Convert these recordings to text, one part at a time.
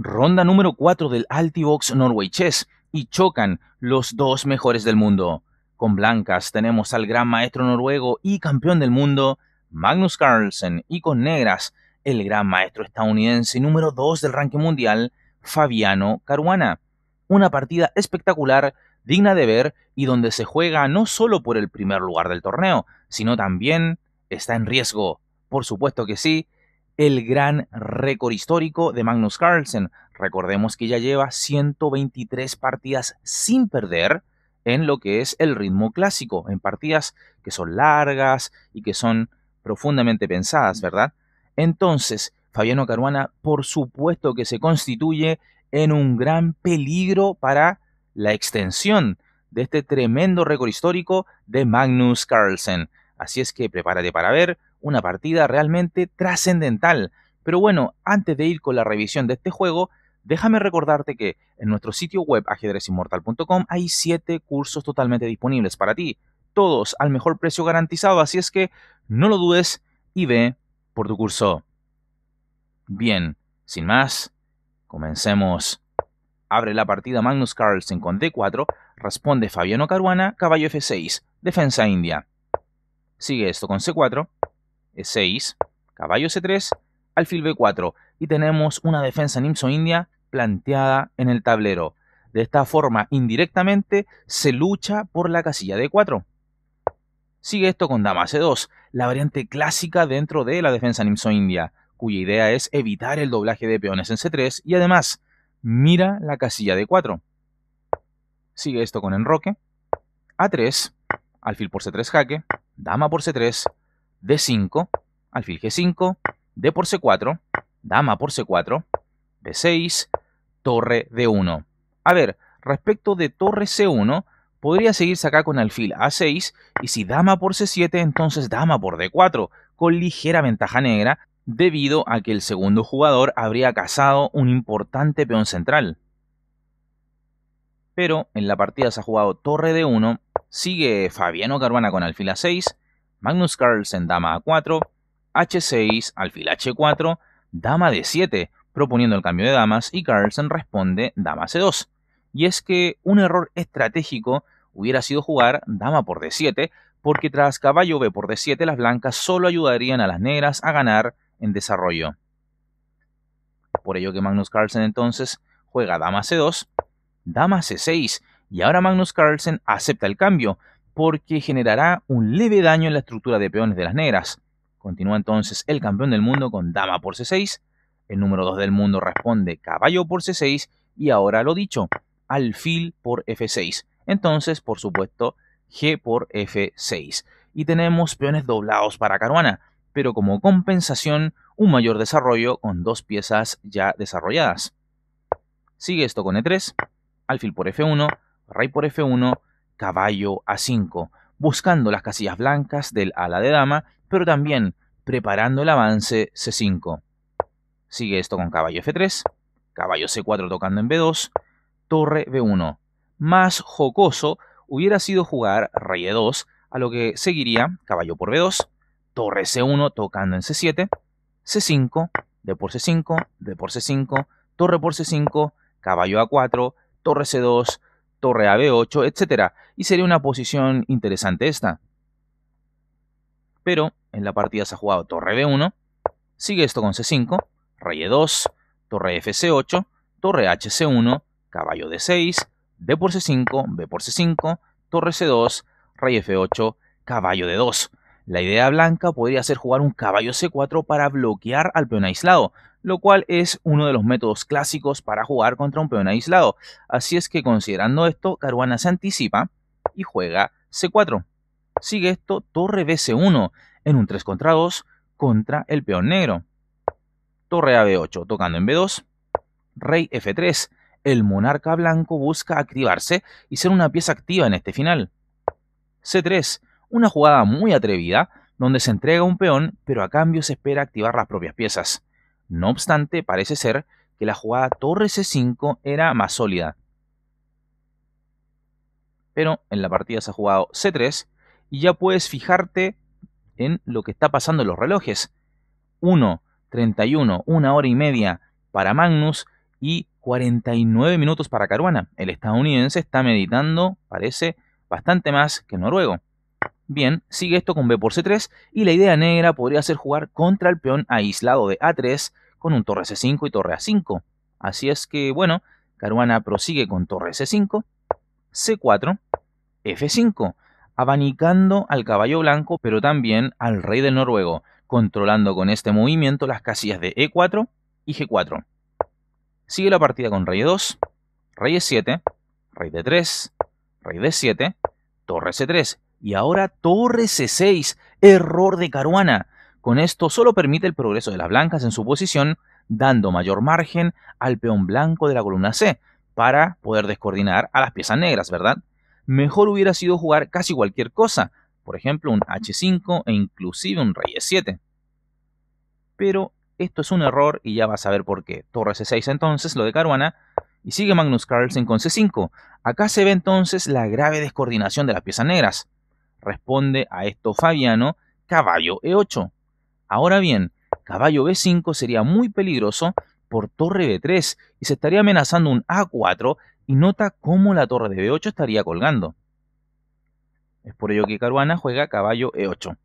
Ronda número 4 del Altivox Norway Chess y chocan los dos mejores del mundo. Con blancas tenemos al gran maestro noruego y campeón del mundo, Magnus Carlsen, y con negras, el gran maestro estadounidense número 2 del ranking mundial, Fabiano Caruana. Una partida espectacular, digna de ver y donde se juega no solo por el primer lugar del torneo, sino también está en riesgo. Por supuesto que sí, el gran récord histórico de Magnus Carlsen. Recordemos que ya lleva 123 partidas sin perder en lo que es el ritmo clásico, en partidas que son largas y que son profundamente pensadas, ¿verdad? Entonces, Fabiano Caruana, por supuesto que se constituye en un gran peligro para la extensión de este tremendo récord histórico de Magnus Carlsen. Así es que prepárate para ver una partida realmente trascendental. Pero bueno, antes de ir con la revisión de este juego, déjame recordarte que en nuestro sitio web ajedrezinmortal.com hay 7 cursos totalmente disponibles para ti, todos al mejor precio garantizado, así es que no lo dudes y ve por tu curso. Bien, sin más, comencemos. Abre la partida Magnus Carlsen con D4, responde Fabiano Caruana, caballo F6, defensa india. Sigue esto con C4, e6, eh, caballo C3, alfil B4 y tenemos una defensa Nimso India planteada en el tablero. De esta forma, indirectamente, se lucha por la casilla D4. Sigue esto con dama C2, la variante clásica dentro de la defensa Nimso India, cuya idea es evitar el doblaje de peones en C3 y además mira la casilla D4. Sigue esto con enroque, A3, alfil por C3 jaque, dama por C3 D5, alfil G5, D por C4, dama por C4, B6, torre D1. A ver, respecto de torre C1, podría seguirse acá con alfil A6 y si dama por C7, entonces dama por D4, con ligera ventaja negra debido a que el segundo jugador habría cazado un importante peón central. Pero en la partida se ha jugado torre D1, sigue Fabiano Caruana con alfil A6, Magnus Carlsen dama a 4, H6, alfil H4, dama D7, proponiendo el cambio de damas y Carlsen responde dama C2. Y es que un error estratégico hubiera sido jugar dama por D7, porque tras caballo B por D7 las blancas solo ayudarían a las negras a ganar en desarrollo. Por ello que Magnus Carlsen entonces juega dama C2, dama C6, y ahora Magnus Carlsen acepta el cambio, porque generará un leve daño en la estructura de peones de las negras. Continúa entonces el campeón del mundo con dama por c6, el número 2 del mundo responde caballo por c6 y ahora lo dicho, alfil por f6. Entonces, por supuesto, g por f6. Y tenemos peones doblados para Caruana, pero como compensación un mayor desarrollo con dos piezas ya desarrolladas. Sigue esto con e3, alfil por f1, rey por f1, caballo a 5, buscando las casillas blancas del ala de dama, pero también preparando el avance C5. Sigue esto con caballo F3, caballo C4 tocando en B2, torre B1. Más jocoso hubiera sido jugar rey E2, a lo que seguiría caballo por B2, torre C1 tocando en C7, C5, D por C5, D por C5, torre por C5, caballo A4, torre C2, torre a b8, etcétera Y sería una posición interesante esta. Pero en la partida se ha jugado torre b1, sigue esto con c5, rey e2, torre fc8, torre hc1, caballo d6, d por c5, b por c5, torre c2, rey f8, caballo d2. La idea blanca podría ser jugar un caballo c4 para bloquear al peón aislado, lo cual es uno de los métodos clásicos para jugar contra un peón aislado. Así es que considerando esto, Caruana se anticipa y juega C4. Sigue esto torre B c 1 en un 3 contra 2 contra el peón negro. Torre a B8 tocando en B2. Rey F3. El monarca blanco busca activarse y ser una pieza activa en este final. C3. Una jugada muy atrevida donde se entrega un peón, pero a cambio se espera activar las propias piezas. No obstante, parece ser que la jugada torre C5 era más sólida. Pero en la partida se ha jugado C3 y ya puedes fijarte en lo que está pasando en los relojes. 1.31, 31, una hora y media para Magnus y 49 minutos para Caruana. El estadounidense está meditando, parece, bastante más que noruego. Bien, sigue esto con B por C3 y la idea negra podría ser jugar contra el peón aislado de A3 con un torre C5 y torre A5. Así es que, bueno, Caruana prosigue con torre C5, C4, F5, abanicando al caballo blanco pero también al rey del noruego, controlando con este movimiento las casillas de E4 y G4. Sigue la partida con rey e 2, rey e 7 rey D3, rey D7, torre C3 y ahora torre C6, error de Caruana. Con esto solo permite el progreso de las blancas en su posición, dando mayor margen al peón blanco de la columna C, para poder descoordinar a las piezas negras, ¿verdad? Mejor hubiera sido jugar casi cualquier cosa, por ejemplo un H5 e inclusive un rey E7. Pero esto es un error y ya vas a ver por qué. Torre C6 entonces, lo de Caruana, y sigue Magnus Carlsen con C5. Acá se ve entonces la grave descoordinación de las piezas negras. Responde a esto Fabiano, caballo E8. Ahora bien, caballo B5 sería muy peligroso por torre B3 y se estaría amenazando un A4 y nota cómo la torre de B8 estaría colgando. Es por ello que Caruana juega caballo E8.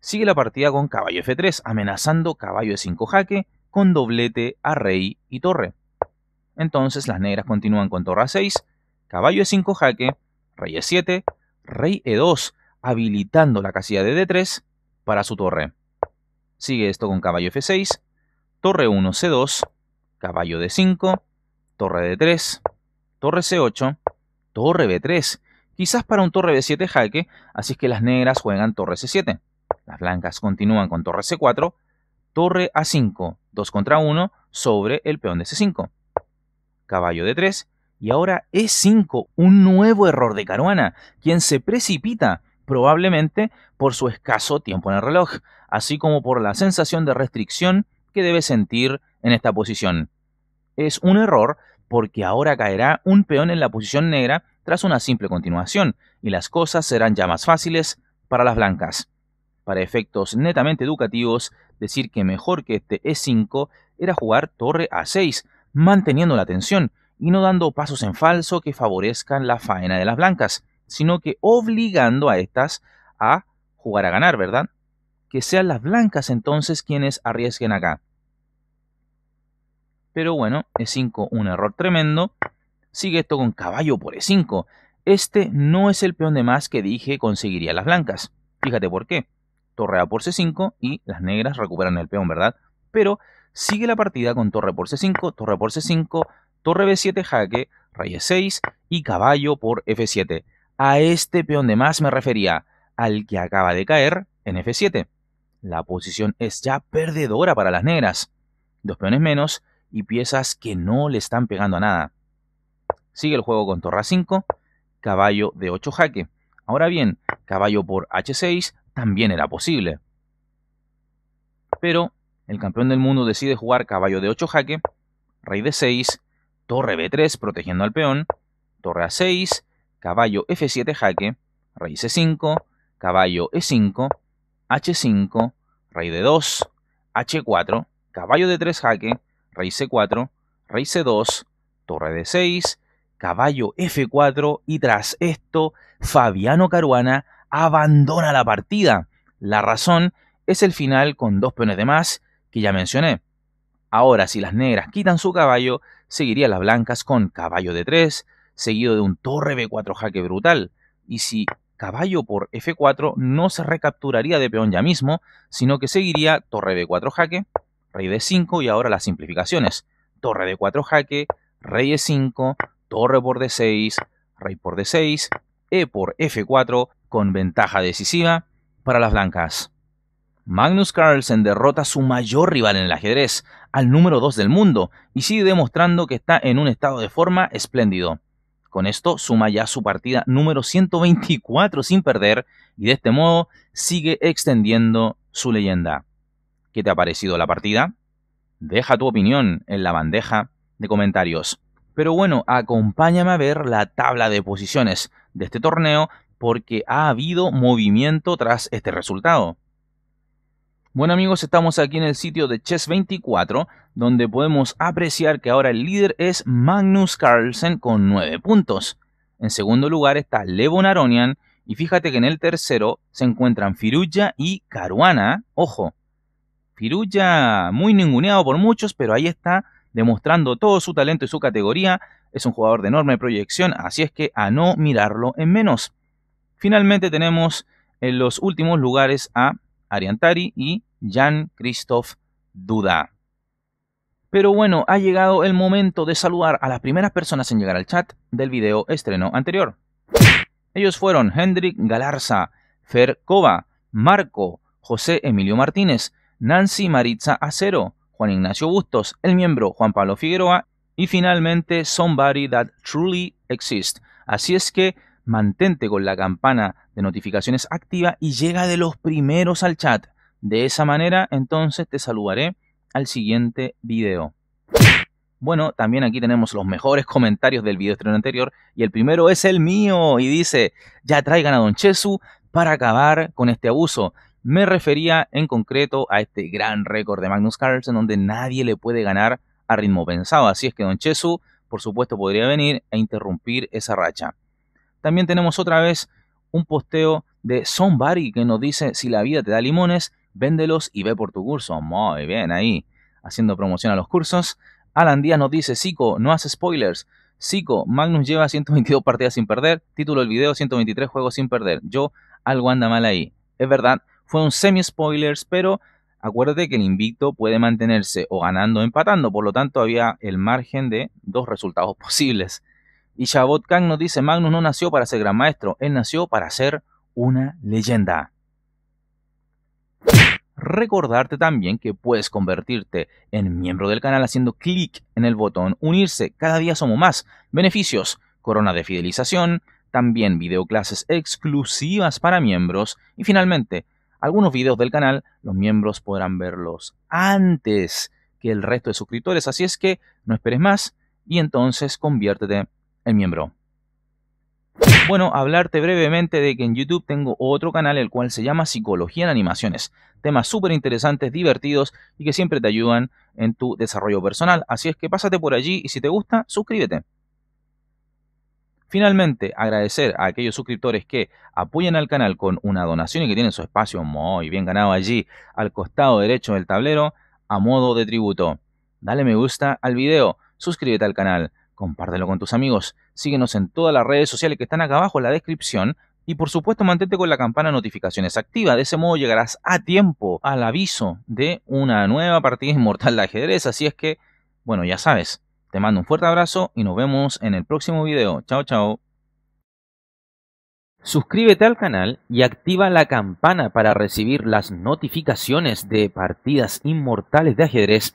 Sigue la partida con caballo F3 amenazando caballo E5 jaque con doblete a rey y torre. Entonces las negras continúan con torre A6, caballo E5 jaque, rey E7, rey E2 habilitando la casilla de D3 para su torre. Sigue esto con caballo F6, torre 1 C2, caballo D5, torre D3, torre C8, torre B3. Quizás para un torre B7 jaque, así es que las negras juegan torre C7. Las blancas continúan con torre C4, torre A5, 2 contra 1 sobre el peón de C5. Caballo D3 y ahora E5, un nuevo error de Caruana, quien se precipita probablemente por su escaso tiempo en el reloj, así como por la sensación de restricción que debe sentir en esta posición. Es un error porque ahora caerá un peón en la posición negra tras una simple continuación, y las cosas serán ya más fáciles para las blancas. Para efectos netamente educativos, decir que mejor que este E5 era jugar torre A6, manteniendo la tensión y no dando pasos en falso que favorezcan la faena de las blancas sino que obligando a estas a jugar a ganar, ¿verdad? Que sean las blancas entonces quienes arriesguen acá. Pero bueno, E5 un error tremendo. Sigue esto con caballo por E5. Este no es el peón de más que dije conseguiría las blancas. Fíjate por qué. Torre A por C5 y las negras recuperan el peón, ¿verdad? Pero sigue la partida con torre por C5, torre por C5, torre B7 jaque, rey E6 y caballo por F7 a este peón de más me refería, al que acaba de caer en F7. La posición es ya perdedora para las negras. Dos peones menos y piezas que no le están pegando a nada. Sigue el juego con a 5, caballo de 8 jaque. Ahora bien, caballo por h6 también era posible. Pero el campeón del mundo decide jugar caballo de 8 jaque, rey de 6, torre b3 protegiendo al peón, torre a6 caballo f7 jaque, rey c5, caballo e5, h5, rey d2, h4, caballo d3 jaque, rey c4, rey c2, torre d6, caballo f4 y tras esto Fabiano Caruana abandona la partida. La razón es el final con dos peones de más que ya mencioné. Ahora si las negras quitan su caballo, seguirían las blancas con caballo d3, seguido de un torre B4 jaque brutal. Y si caballo por F4 no se recapturaría de peón ya mismo, sino que seguiría torre B4 jaque, rey D5 y ahora las simplificaciones. Torre D4 jaque, rey E5, torre por D6, rey por D6, E por F4 con ventaja decisiva para las blancas. Magnus Carlsen derrota a su mayor rival en el ajedrez, al número 2 del mundo, y sigue demostrando que está en un estado de forma espléndido. Con esto suma ya su partida número 124 sin perder y de este modo sigue extendiendo su leyenda. ¿Qué te ha parecido la partida? Deja tu opinión en la bandeja de comentarios. Pero bueno, acompáñame a ver la tabla de posiciones de este torneo porque ha habido movimiento tras este resultado. Bueno amigos, estamos aquí en el sitio de Chess24, donde podemos apreciar que ahora el líder es Magnus Carlsen con 9 puntos. En segundo lugar está Levon Aronian, y fíjate que en el tercero se encuentran Firuja y Caruana. Ojo, Firuja muy ninguneado por muchos, pero ahí está demostrando todo su talento y su categoría. Es un jugador de enorme proyección, así es que a no mirarlo en menos. Finalmente tenemos en los últimos lugares a Ariantari y jean Christoph Duda. Pero bueno, ha llegado el momento de saludar a las primeras personas en llegar al chat del video estreno anterior. Ellos fueron Hendrik Galarza, Fer Cova, Marco, José Emilio Martínez, Nancy Maritza Acero, Juan Ignacio Bustos, el miembro Juan Pablo Figueroa y finalmente Somebody That Truly Exists. Así es que mantente con la campana de notificaciones activa y llega de los primeros al chat. De esa manera, entonces te saludaré al siguiente video. Bueno, también aquí tenemos los mejores comentarios del video estreno anterior y el primero es el mío y dice, ya traigan a Don Chesu para acabar con este abuso. Me refería en concreto a este gran récord de Magnus Carlsen donde nadie le puede ganar a ritmo pensado. Así es que Don Chesu, por supuesto, podría venir a e interrumpir esa racha. También tenemos otra vez un posteo de Somebody que nos dice si la vida te da limones, véndelos y ve por tu curso. Muy bien ahí, haciendo promoción a los cursos. Alan Díaz nos dice, Sico, no hace spoilers. Sico, Magnus lleva 122 partidas sin perder, título del video 123 juegos sin perder. Yo, algo anda mal ahí. Es verdad, fue un semi-spoilers, pero acuérdate que el invicto puede mantenerse o ganando o empatando, por lo tanto había el margen de dos resultados posibles. Y Shabot Kang nos dice, Magnus no nació para ser gran maestro, él nació para ser una leyenda. Recordarte también que puedes convertirte en miembro del canal haciendo clic en el botón unirse. Cada día somos más. Beneficios, corona de fidelización, también videoclases exclusivas para miembros y finalmente algunos videos del canal los miembros podrán verlos antes que el resto de suscriptores. Así es que no esperes más y entonces conviértete el miembro. Bueno, hablarte brevemente de que en YouTube tengo otro canal el cual se llama Psicología en Animaciones. Temas súper interesantes, divertidos y que siempre te ayudan en tu desarrollo personal. Así es que pásate por allí y si te gusta, suscríbete. Finalmente, agradecer a aquellos suscriptores que apoyan al canal con una donación y que tienen su espacio muy bien ganado allí al costado derecho del tablero a modo de tributo. Dale me gusta al video, suscríbete al canal compártelo con tus amigos, síguenos en todas las redes sociales que están acá abajo en la descripción y por supuesto mantente con la campana de notificaciones activa, de ese modo llegarás a tiempo al aviso de una nueva partida inmortal de ajedrez, así es que, bueno, ya sabes, te mando un fuerte abrazo y nos vemos en el próximo video, chao chao. Suscríbete al canal y activa la campana para recibir las notificaciones de partidas inmortales de ajedrez